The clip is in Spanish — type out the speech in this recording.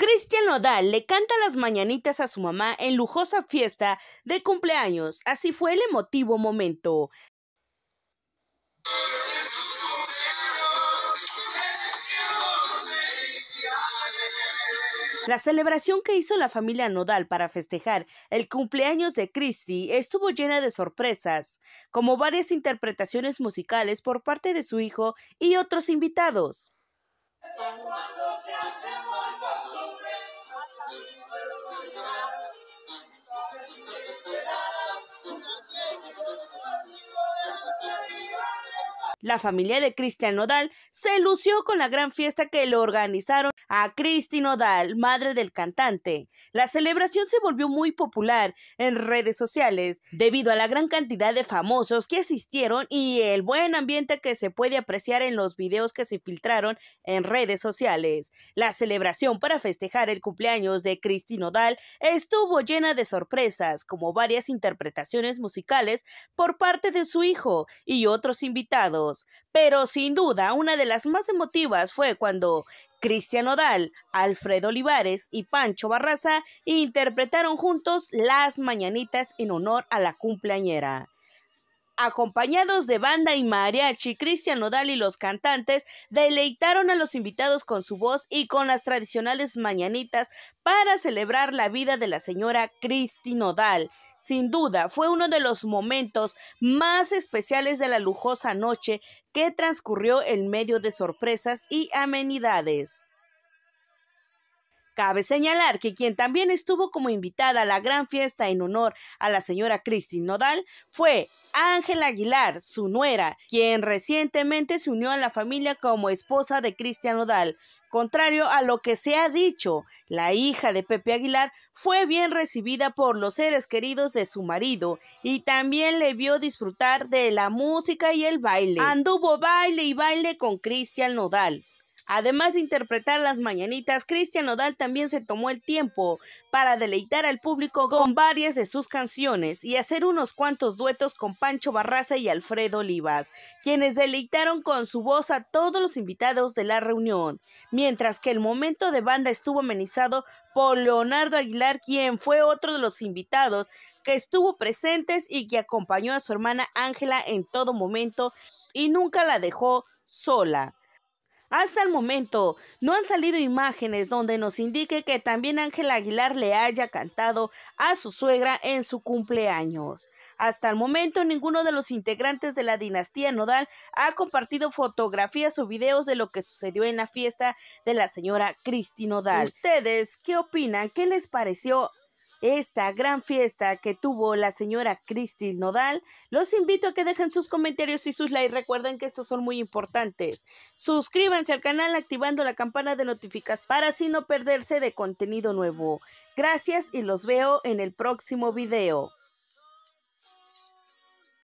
Cristian Nodal le canta las mañanitas a su mamá en lujosa fiesta de cumpleaños. Así fue el emotivo momento. La celebración que hizo la familia Nodal para festejar el cumpleaños de Christie estuvo llena de sorpresas, como varias interpretaciones musicales por parte de su hijo y otros invitados. La familia de Cristian Nodal se lució con la gran fiesta que le organizaron a Cristi Nodal, madre del cantante. La celebración se volvió muy popular en redes sociales debido a la gran cantidad de famosos que asistieron y el buen ambiente que se puede apreciar en los videos que se filtraron en redes sociales. La celebración para festejar el cumpleaños de Cristi Nodal estuvo llena de sorpresas, como varias interpretaciones musicales por parte de su hijo y otros invitados. Pero sin duda, una de las más emotivas fue cuando Cristian Odal, Alfredo Olivares y Pancho Barraza interpretaron juntos las mañanitas en honor a la cumpleañera. Acompañados de banda y mariachi, Cristian Odal y los cantantes deleitaron a los invitados con su voz y con las tradicionales mañanitas para celebrar la vida de la señora Cristi Nodal sin duda, fue uno de los momentos más especiales de la lujosa noche que transcurrió en medio de sorpresas y amenidades. Cabe señalar que quien también estuvo como invitada a la gran fiesta en honor a la señora Christine Nodal fue Ángela Aguilar, su nuera, quien recientemente se unió a la familia como esposa de Cristian Nodal. Contrario a lo que se ha dicho, la hija de Pepe Aguilar fue bien recibida por los seres queridos de su marido y también le vio disfrutar de la música y el baile. Anduvo baile y baile con Cristian Nodal. Además de interpretar las mañanitas, Cristian Nodal también se tomó el tiempo para deleitar al público con varias de sus canciones y hacer unos cuantos duetos con Pancho Barraza y Alfredo Olivas, quienes deleitaron con su voz a todos los invitados de la reunión, mientras que el momento de banda estuvo amenizado por Leonardo Aguilar, quien fue otro de los invitados que estuvo presentes y que acompañó a su hermana Ángela en todo momento y nunca la dejó sola. Hasta el momento, no han salido imágenes donde nos indique que también Ángel Aguilar le haya cantado a su suegra en su cumpleaños. Hasta el momento, ninguno de los integrantes de la dinastía Nodal ha compartido fotografías o videos de lo que sucedió en la fiesta de la señora Cristi Nodal. ¿Ustedes qué opinan? ¿Qué les pareció esta gran fiesta que tuvo la señora Cristi Nodal. Los invito a que dejen sus comentarios y sus likes. Recuerden que estos son muy importantes. Suscríbanse al canal activando la campana de notificaciones para así no perderse de contenido nuevo. Gracias y los veo en el próximo video.